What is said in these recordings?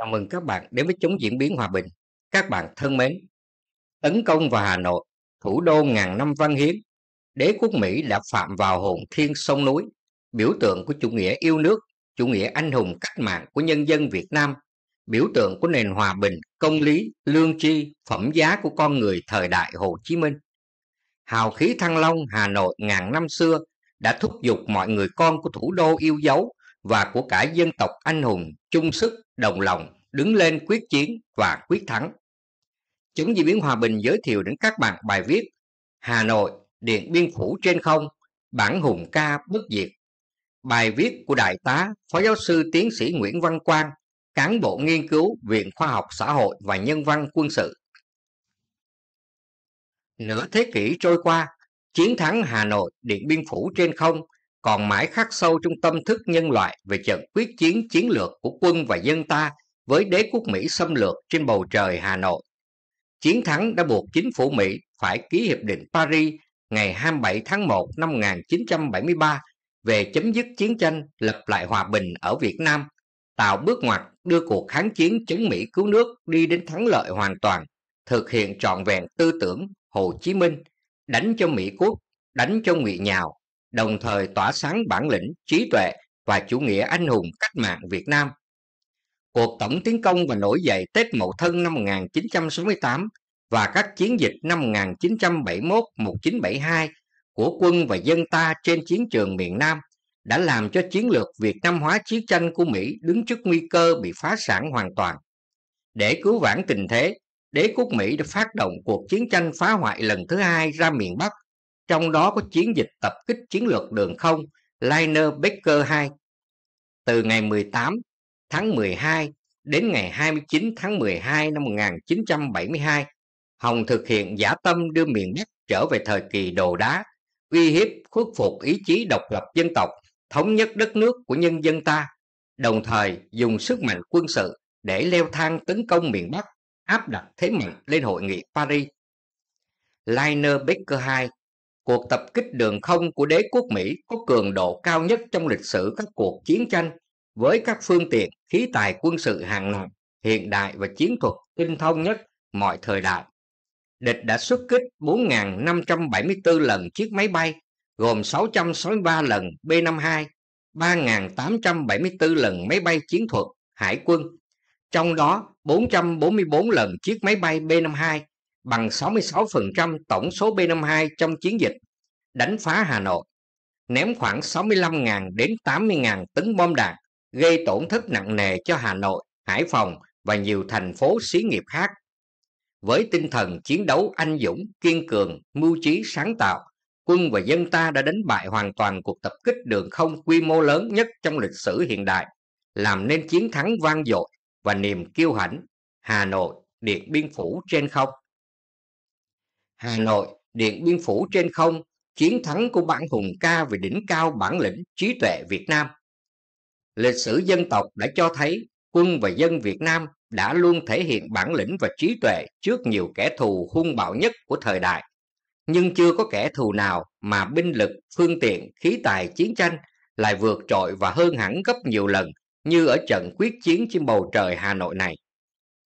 Chào mừng các bạn đến với chống diễn biến hòa bình. Các bạn thân mến, tấn công vào Hà Nội, thủ đô ngàn năm văn hiến, đế quốc Mỹ đã phạm vào hồn thiên sông núi, biểu tượng của chủ nghĩa yêu nước, chủ nghĩa anh hùng cách mạng của nhân dân Việt Nam, biểu tượng của nền hòa bình, công lý, lương tri, phẩm giá của con người thời đại Hồ Chí Minh. Hào khí Thăng Long, Hà Nội ngàn năm xưa đã thúc giục mọi người con của thủ đô yêu dấu và của cả dân tộc anh hùng chung sức đồng lòng đứng lên quyết chiến và quyết thắng Chúng di biến hòa bình giới thiệu đến các bạn bài viết hà nội điện biên phủ trên không bản hùng ca bất diệt bài viết của đại tá phó giáo sư tiến sĩ nguyễn văn quang cán bộ nghiên cứu viện khoa học xã hội và nhân văn quân sự nửa thế kỷ trôi qua chiến thắng hà nội điện biên phủ trên không còn mãi khắc sâu trong tâm thức nhân loại về trận quyết chiến chiến lược của quân và dân ta với đế quốc Mỹ xâm lược trên bầu trời Hà Nội. Chiến thắng đã buộc chính phủ Mỹ phải ký Hiệp định Paris ngày 27 tháng 1 năm 1973 về chấm dứt chiến tranh lập lại hòa bình ở Việt Nam, tạo bước ngoặt đưa cuộc kháng chiến chống Mỹ cứu nước đi đến thắng lợi hoàn toàn, thực hiện trọn vẹn tư tưởng Hồ Chí Minh, đánh cho Mỹ quốc, đánh cho ngụy nhào, đồng thời tỏa sáng bản lĩnh, trí tuệ và chủ nghĩa anh hùng cách mạng Việt Nam. Cuộc tổng tiến công và nổi dậy Tết Mậu Thân năm 1968 và các chiến dịch năm 1971-1972 của quân và dân ta trên chiến trường miền Nam đã làm cho chiến lược Việt Nam hóa chiến tranh của Mỹ đứng trước nguy cơ bị phá sản hoàn toàn. Để cứu vãn tình thế, đế quốc Mỹ đã phát động cuộc chiến tranh phá hoại lần thứ hai ra miền Bắc trong đó có chiến dịch tập kích chiến lược đường không Liner Baker 2 từ ngày 18 tháng 12 đến ngày 29 tháng 12 năm 1972. Hồng thực hiện giả tâm đưa miền Bắc trở về thời kỳ đồ đá, uy hiếp khuất phục ý chí độc lập dân tộc, thống nhất đất nước của nhân dân ta, đồng thời dùng sức mạnh quân sự để leo thang tấn công miền Bắc, áp đặt thế mạnh lên hội nghị Paris. Liner Baker II cuộc tập kích đường không của đế quốc Mỹ có cường độ cao nhất trong lịch sử các cuộc chiến tranh với các phương tiện khí tài quân sự hàng loạt hiện đại và chiến thuật tinh thông nhất mọi thời đại. Địch đã xuất kích 4.574 lần chiếc máy bay, gồm 663 lần B-52, 3.874 lần máy bay chiến thuật hải quân, trong đó 444 lần chiếc máy bay B-52 bằng 66% tổng số B-52 trong chiến dịch, đánh phá Hà Nội, ném khoảng 65.000 đến 80.000 tấn bom đạn, gây tổn thất nặng nề cho Hà Nội, Hải Phòng và nhiều thành phố xí nghiệp khác. Với tinh thần chiến đấu anh dũng, kiên cường, mưu trí sáng tạo, quân và dân ta đã đánh bại hoàn toàn cuộc tập kích đường không quy mô lớn nhất trong lịch sử hiện đại, làm nên chiến thắng vang dội và niềm kiêu hãnh Hà Nội, Điện Biên Phủ trên không. Hà Nội, Điện Biên Phủ trên không, chiến thắng của bản hùng ca về đỉnh cao bản lĩnh trí tuệ Việt Nam. Lịch sử dân tộc đã cho thấy quân và dân Việt Nam đã luôn thể hiện bản lĩnh và trí tuệ trước nhiều kẻ thù hung bạo nhất của thời đại. Nhưng chưa có kẻ thù nào mà binh lực, phương tiện, khí tài chiến tranh lại vượt trội và hơn hẳn gấp nhiều lần như ở trận quyết chiến trên bầu trời Hà Nội này.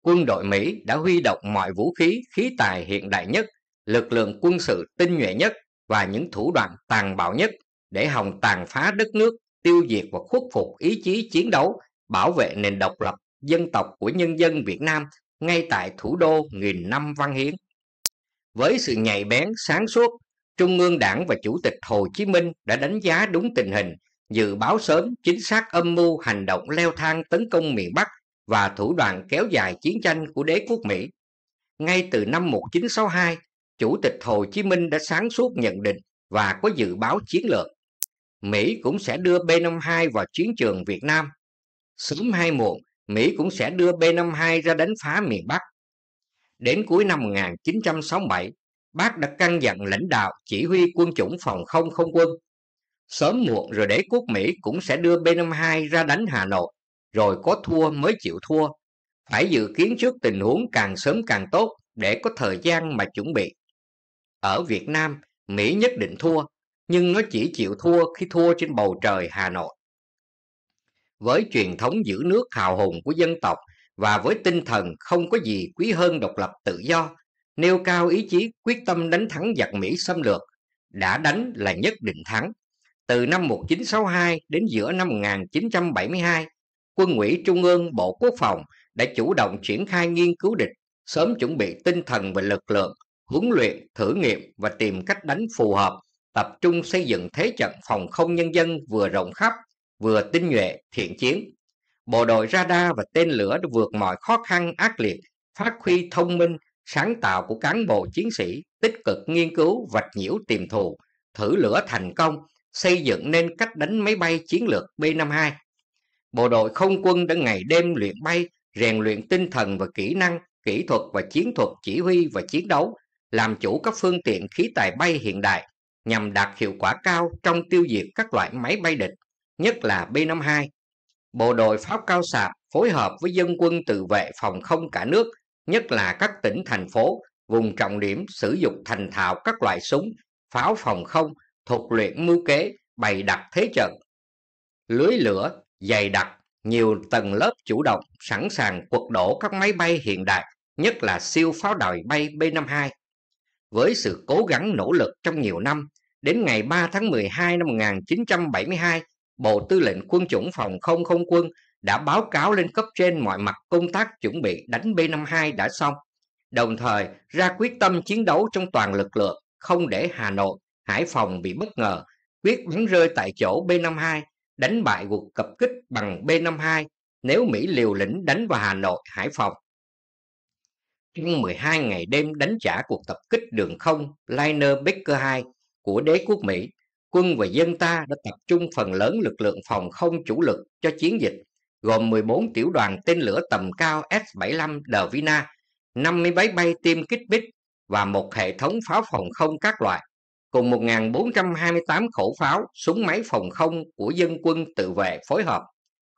Quân đội Mỹ đã huy động mọi vũ khí, khí tài hiện đại nhất lực lượng quân sự tinh nhuệ nhất và những thủ đoạn tàn bạo nhất để hòng tàn phá đất nước, tiêu diệt và khuất phục ý chí chiến đấu, bảo vệ nền độc lập dân tộc của nhân dân Việt Nam ngay tại thủ đô nghìn năm Văn Hiến. Với sự nhạy bén, sáng suốt, Trung ương Đảng và Chủ tịch Hồ Chí Minh đã đánh giá đúng tình hình, dự báo sớm chính xác âm mưu hành động leo thang tấn công miền Bắc và thủ đoạn kéo dài chiến tranh của đế quốc Mỹ. Ngay từ năm 1962, Chủ tịch Hồ Chí Minh đã sáng suốt nhận định và có dự báo chiến lược. Mỹ cũng sẽ đưa B-52 vào chiến trường Việt Nam. Sớm hay muộn, Mỹ cũng sẽ đưa B-52 ra đánh phá miền Bắc. Đến cuối năm 1967, bác đã căn dặn lãnh đạo chỉ huy quân chủng phòng không không quân. Sớm muộn rồi đế quốc Mỹ cũng sẽ đưa B-52 ra đánh Hà Nội, rồi có thua mới chịu thua. Phải dự kiến trước tình huống càng sớm càng tốt để có thời gian mà chuẩn bị. Ở Việt Nam, Mỹ nhất định thua, nhưng nó chỉ chịu thua khi thua trên bầu trời Hà Nội. Với truyền thống giữ nước hào hùng của dân tộc và với tinh thần không có gì quý hơn độc lập tự do, nêu cao ý chí quyết tâm đánh thắng giặc Mỹ xâm lược, đã đánh là nhất định thắng. Từ năm 1962 đến giữa năm 1972, Quân ủy Trung ương Bộ Quốc phòng đã chủ động triển khai nghiên cứu địch, sớm chuẩn bị tinh thần và lực lượng, huấn luyện, thử nghiệm và tìm cách đánh phù hợp, tập trung xây dựng thế trận phòng không nhân dân vừa rộng khắp, vừa tinh nhuệ, thiện chiến. Bộ đội radar và tên lửa đã vượt mọi khó khăn ác liệt, phát huy thông minh, sáng tạo của cán bộ chiến sĩ, tích cực nghiên cứu, vạch nhiễu tìm thù, thử lửa thành công, xây dựng nên cách đánh máy bay chiến lược B-52. Bộ đội không quân đã ngày đêm luyện bay, rèn luyện tinh thần và kỹ năng, kỹ thuật và chiến thuật chỉ huy và chiến đấu, làm chủ các phương tiện khí tài bay hiện đại nhằm đạt hiệu quả cao trong tiêu diệt các loại máy bay địch, nhất là B-52. Bộ đội Pháp cao xạ phối hợp với dân quân tự vệ phòng không cả nước, nhất là các tỉnh thành phố, vùng trọng điểm sử dụng thành thạo các loại súng, pháo phòng không, thuộc luyện mưu kế, bày đặt thế trận. Lưới lửa, dày đặc, nhiều tầng lớp chủ động sẵn sàng quật đổ các máy bay hiện đại, nhất là siêu pháo đài bay B-52 với sự cố gắng nỗ lực trong nhiều năm, đến ngày 3 tháng 12 năm 1972, Bộ Tư lệnh Quân chủng Phòng không Không quân đã báo cáo lên cấp trên mọi mặt công tác chuẩn bị đánh B-52 đã xong, đồng thời ra quyết tâm chiến đấu trong toàn lực lượng, không để Hà Nội, Hải Phòng bị bất ngờ, quyết bắn rơi tại chỗ B-52, đánh bại cuộc tập kích bằng B-52 nếu Mỹ liều lĩnh đánh vào Hà Nội, Hải Phòng trong 12 ngày đêm đánh trả cuộc tập kích đường không Liner Baker 2 của đế quốc Mỹ, quân và dân ta đã tập trung phần lớn lực lượng phòng không chủ lực cho chiến dịch, gồm 14 tiểu đoàn tên lửa tầm cao S-75 Dervina, 50 máy bay tiêm kích bích và một hệ thống pháo phòng không các loại, cùng 1.428 khẩu pháo, súng máy phòng không của dân quân tự vệ phối hợp,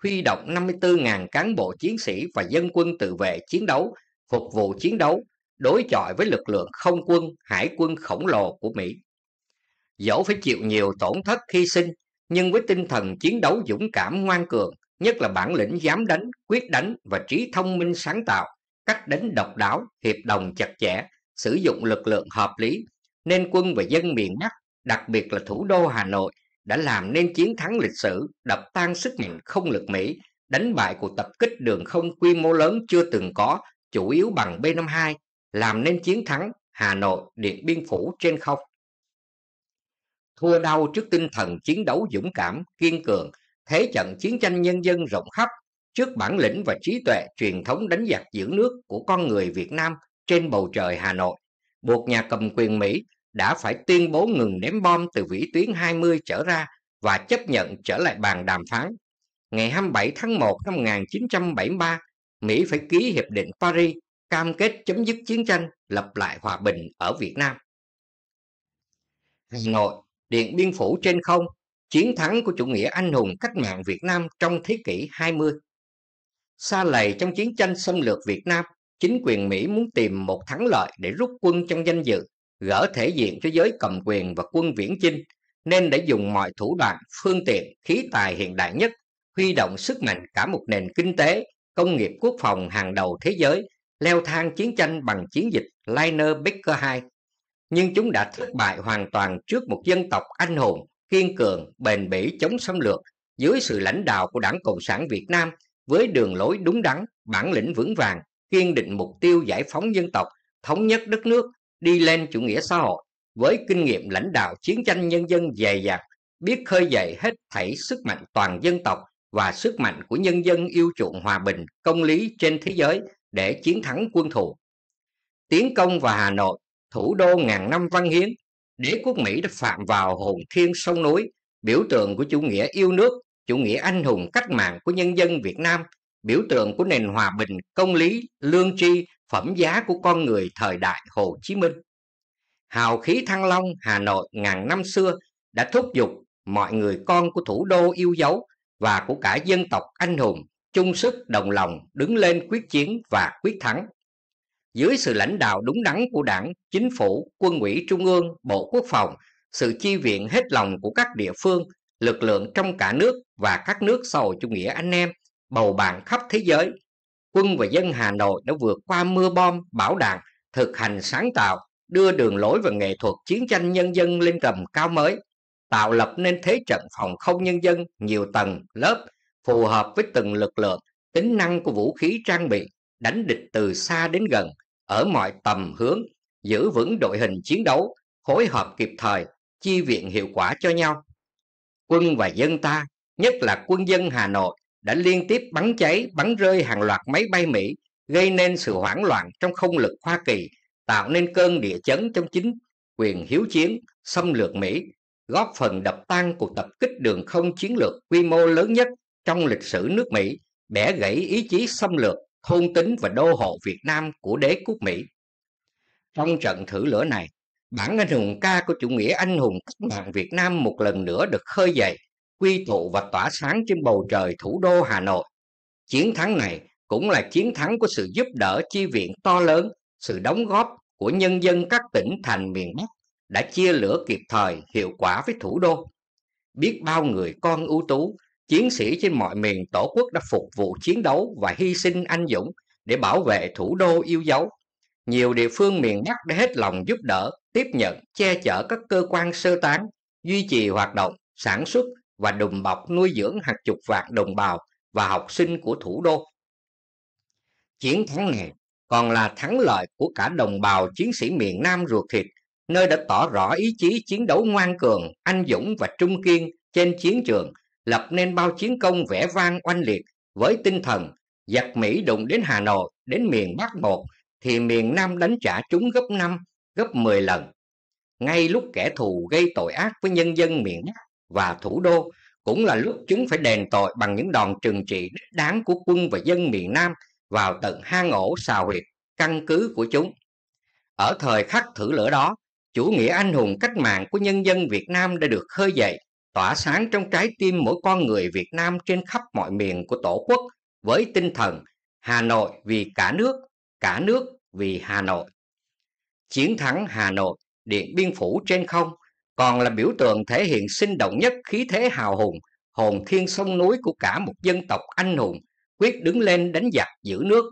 huy động 54.000 cán bộ chiến sĩ và dân quân tự vệ chiến đấu phục vụ chiến đấu đối chọi với lực lượng không quân, hải quân khổng lồ của Mỹ. Dẫu phải chịu nhiều tổn thất hy sinh, nhưng với tinh thần chiến đấu dũng cảm ngoan cường, nhất là bản lĩnh dám đánh, quyết đánh và trí thông minh sáng tạo, cách đánh độc đáo, hiệp đồng chặt chẽ, sử dụng lực lượng hợp lý, nên quân và dân miền Bắc, đặc biệt là thủ đô Hà Nội, đã làm nên chiến thắng lịch sử, đập tan sức mạnh không lực Mỹ, đánh bại cuộc tập kích đường không quy mô lớn chưa từng có chủ yếu bằng B-52 làm nên chiến thắng Hà Nội Điện Biên Phủ trên không. Thua đau trước tinh thần chiến đấu dũng cảm, kiên cường, thế trận chiến tranh nhân dân rộng khắp, trước bản lĩnh và trí tuệ truyền thống đánh giặc giữ nước của con người Việt Nam trên bầu trời Hà Nội, buộc nhà cầm quyền Mỹ đã phải tuyên bố ngừng ném bom từ vĩ tuyến 20 trở ra và chấp nhận trở lại bàn đàm phán. Ngày 27 tháng 1 năm 1973, Mỹ phải ký Hiệp định Paris cam kết chấm dứt chiến tranh, lập lại hòa bình ở Việt Nam. Hà Nội, Điện Biên Phủ trên không, chiến thắng của chủ nghĩa anh hùng cách mạng Việt Nam trong thế kỷ 20. Xa lầy trong chiến tranh xâm lược Việt Nam, chính quyền Mỹ muốn tìm một thắng lợi để rút quân trong danh dự, gỡ thể diện cho giới cầm quyền và quân viễn chinh, nên đã dùng mọi thủ đoạn, phương tiện, khí tài hiện đại nhất, huy động sức mạnh cả một nền kinh tế công nghiệp quốc phòng hàng đầu thế giới, leo thang chiến tranh bằng chiến dịch Liner Baker 2. Nhưng chúng đã thất bại hoàn toàn trước một dân tộc anh hùng, kiên cường, bền bỉ chống xâm lược dưới sự lãnh đạo của Đảng Cộng sản Việt Nam với đường lối đúng đắn, bản lĩnh vững vàng, kiên định mục tiêu giải phóng dân tộc, thống nhất đất nước, đi lên chủ nghĩa xã hội với kinh nghiệm lãnh đạo chiến tranh nhân dân dày dặn, biết khơi dậy hết thảy sức mạnh toàn dân tộc và sức mạnh của nhân dân yêu chuộng hòa bình, công lý trên thế giới để chiến thắng quân thù. Tiến công vào Hà Nội, thủ đô ngàn năm văn hiến, đế quốc Mỹ đã phạm vào hồn thiên sông núi, biểu tượng của chủ nghĩa yêu nước, chủ nghĩa anh hùng cách mạng của nhân dân Việt Nam, biểu tượng của nền hòa bình, công lý, lương tri, phẩm giá của con người thời đại Hồ Chí Minh. Hào khí Thăng Long, Hà Nội ngàn năm xưa đã thúc giục mọi người con của thủ đô yêu dấu và của cả dân tộc anh hùng chung sức đồng lòng đứng lên quyết chiến và quyết thắng. Dưới sự lãnh đạo đúng đắn của đảng, chính phủ, quân ủy trung ương, bộ quốc phòng, sự chi viện hết lòng của các địa phương, lực lượng trong cả nước và các nước xã chủ nghĩa anh em, bầu bạn khắp thế giới, quân và dân Hà Nội đã vượt qua mưa bom, bão đạn, thực hành sáng tạo, đưa đường lối và nghệ thuật chiến tranh nhân dân lên tầm cao mới tạo lập nên thế trận phòng không nhân dân nhiều tầng, lớp, phù hợp với từng lực lượng, tính năng của vũ khí trang bị, đánh địch từ xa đến gần, ở mọi tầm hướng, giữ vững đội hình chiến đấu, phối hợp kịp thời, chi viện hiệu quả cho nhau. Quân và dân ta, nhất là quân dân Hà Nội, đã liên tiếp bắn cháy, bắn rơi hàng loạt máy bay Mỹ, gây nên sự hoảng loạn trong không lực Hoa Kỳ, tạo nên cơn địa chấn trong chính quyền hiếu chiến, xâm lược Mỹ, góp phần đập tan cuộc tập kích đường không chiến lược quy mô lớn nhất trong lịch sử nước Mỹ, bẻ gãy ý chí xâm lược, thôn tính và đô hộ Việt Nam của đế quốc Mỹ. Trong trận thử lửa này, bản anh hùng ca của chủ nghĩa anh hùng cách mạng Việt Nam một lần nữa được khơi dậy, quy tụ và tỏa sáng trên bầu trời thủ đô Hà Nội. Chiến thắng này cũng là chiến thắng của sự giúp đỡ chi viện to lớn, sự đóng góp của nhân dân các tỉnh thành miền Bắc đã chia lửa kịp thời hiệu quả với thủ đô biết bao người con ưu tú chiến sĩ trên mọi miền tổ quốc đã phục vụ chiến đấu và hy sinh anh dũng để bảo vệ thủ đô yêu dấu nhiều địa phương miền bắc đã hết lòng giúp đỡ tiếp nhận che chở các cơ quan sơ tán duy trì hoạt động sản xuất và đùm bọc nuôi dưỡng hàng chục vạn đồng bào và học sinh của thủ đô chiến thắng này còn là thắng lợi của cả đồng bào chiến sĩ miền nam ruột thịt nơi đã tỏ rõ ý chí chiến đấu ngoan cường, anh dũng và trung kiên trên chiến trường, lập nên bao chiến công vẻ vang oanh liệt với tinh thần giặc Mỹ đụng đến Hà Nội, đến miền Bắc một thì miền Nam đánh trả chúng gấp 5, gấp 10 lần. Ngay lúc kẻ thù gây tội ác với nhân dân miền Bắc và thủ đô cũng là lúc chúng phải đền tội bằng những đòn trừng trị đích đáng của quân và dân miền Nam vào tận hang ổ xào huyệt căn cứ của chúng. Ở thời khắc thử lửa đó, chủ nghĩa anh hùng cách mạng của nhân dân Việt Nam đã được khơi dậy, tỏa sáng trong trái tim mỗi con người Việt Nam trên khắp mọi miền của Tổ quốc với tinh thần Hà Nội vì cả nước, cả nước vì Hà Nội. Chiến thắng Hà Nội, Điện Biên Phủ trên không còn là biểu tượng thể hiện sinh động nhất khí thế hào hùng, hồn thiên sông núi của cả một dân tộc anh hùng, quyết đứng lên đánh giặc giữ nước.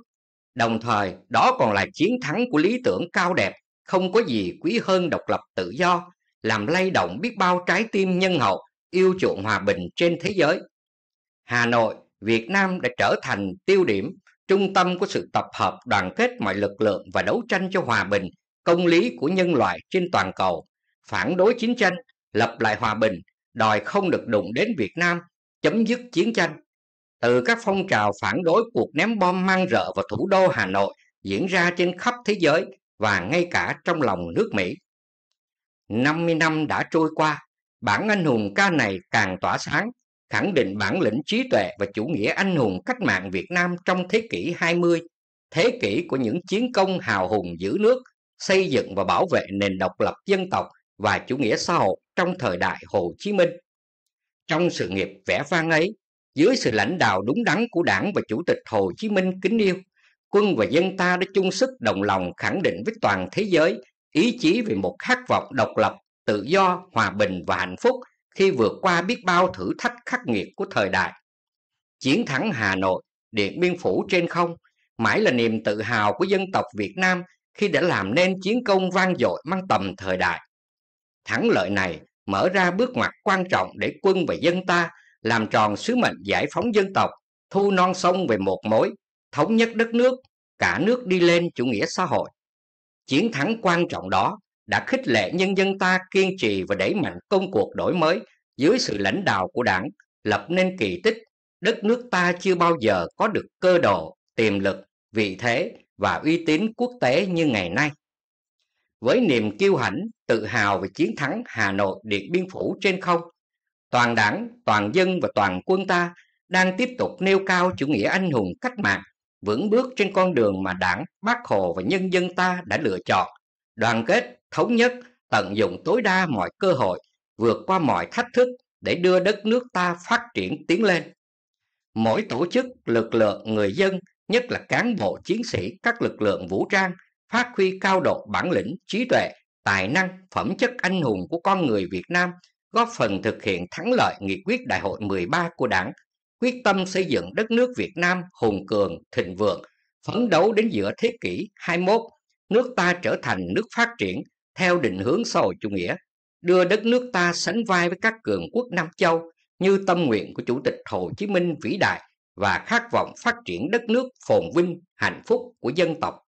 Đồng thời, đó còn là chiến thắng của lý tưởng cao đẹp, không có gì quý hơn độc lập tự do, làm lay động biết bao trái tim nhân hậu, yêu chuộng hòa bình trên thế giới. Hà Nội, Việt Nam đã trở thành tiêu điểm, trung tâm của sự tập hợp đoàn kết mọi lực lượng và đấu tranh cho hòa bình, công lý của nhân loại trên toàn cầu, phản đối chiến tranh, lập lại hòa bình, đòi không được đụng đến Việt Nam, chấm dứt chiến tranh. Từ các phong trào phản đối cuộc ném bom mang rợ vào thủ đô Hà Nội diễn ra trên khắp thế giới, và ngay cả trong lòng nước Mỹ. 50 năm đã trôi qua, bản anh hùng ca này càng tỏa sáng, khẳng định bản lĩnh trí tuệ và chủ nghĩa anh hùng cách mạng Việt Nam trong thế kỷ 20, thế kỷ của những chiến công hào hùng giữ nước, xây dựng và bảo vệ nền độc lập dân tộc và chủ nghĩa xã hội trong thời đại Hồ Chí Minh. Trong sự nghiệp vẻ vang ấy, dưới sự lãnh đạo đúng đắn của Đảng và Chủ tịch Hồ Chí Minh kính yêu, quân và dân ta đã chung sức đồng lòng khẳng định với toàn thế giới ý chí về một khát vọng độc lập, tự do, hòa bình và hạnh phúc khi vượt qua biết bao thử thách khắc nghiệt của thời đại. Chiến thắng Hà Nội, Điện Biên Phủ trên không mãi là niềm tự hào của dân tộc Việt Nam khi đã làm nên chiến công vang dội mang tầm thời đại. Thắng lợi này mở ra bước ngoặt quan trọng để quân và dân ta làm tròn sứ mệnh giải phóng dân tộc, thu non sông về một mối, thống nhất đất nước, cả nước đi lên chủ nghĩa xã hội. Chiến thắng quan trọng đó đã khích lệ nhân dân ta kiên trì và đẩy mạnh công cuộc đổi mới dưới sự lãnh đạo của đảng, lập nên kỳ tích đất nước ta chưa bao giờ có được cơ độ, tiềm lực, vị thế và uy tín quốc tế như ngày nay. Với niềm kiêu hãnh, tự hào về chiến thắng Hà Nội Điện Biên Phủ trên không, toàn đảng, toàn dân và toàn quân ta đang tiếp tục nêu cao chủ nghĩa anh hùng cách mạng vững bước trên con đường mà đảng, bác Hồ và nhân dân ta đã lựa chọn, đoàn kết, thống nhất, tận dụng tối đa mọi cơ hội, vượt qua mọi thách thức để đưa đất nước ta phát triển tiến lên. Mỗi tổ chức, lực lượng, người dân, nhất là cán bộ chiến sĩ các lực lượng vũ trang, phát huy cao độ bản lĩnh, trí tuệ, tài năng, phẩm chất anh hùng của con người Việt Nam, góp phần thực hiện thắng lợi nghị quyết đại hội 13 của Đảng quyết tâm xây dựng đất nước Việt Nam hùng cường, thịnh vượng, phấn đấu đến giữa thế kỷ 21, nước ta trở thành nước phát triển theo định hướng xã hội chủ nghĩa, đưa đất nước ta sánh vai với các cường quốc Nam Châu như tâm nguyện của Chủ tịch Hồ Chí Minh vĩ đại và khát vọng phát triển đất nước phồn vinh, hạnh phúc của dân tộc